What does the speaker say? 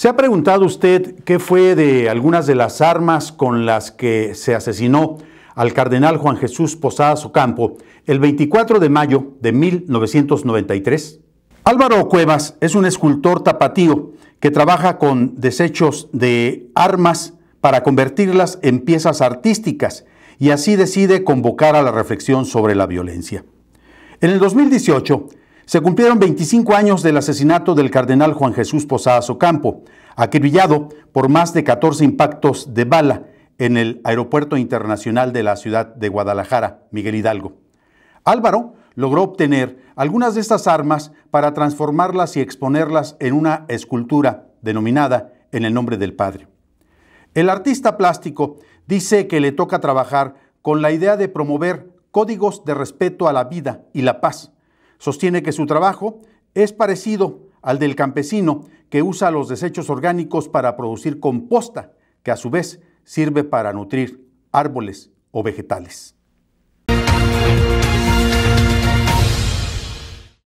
¿Se ha preguntado usted qué fue de algunas de las armas con las que se asesinó al cardenal Juan Jesús Posadas Ocampo el 24 de mayo de 1993? Álvaro Cuevas es un escultor tapatío que trabaja con desechos de armas para convertirlas en piezas artísticas y así decide convocar a la reflexión sobre la violencia. En el 2018, se cumplieron 25 años del asesinato del cardenal Juan Jesús Posadas Ocampo, acribillado por más de 14 impactos de bala en el Aeropuerto Internacional de la ciudad de Guadalajara, Miguel Hidalgo. Álvaro logró obtener algunas de estas armas para transformarlas y exponerlas en una escultura denominada En el nombre del Padre. El artista plástico dice que le toca trabajar con la idea de promover códigos de respeto a la vida y la paz, Sostiene que su trabajo es parecido al del campesino que usa los desechos orgánicos para producir composta, que a su vez sirve para nutrir árboles o vegetales.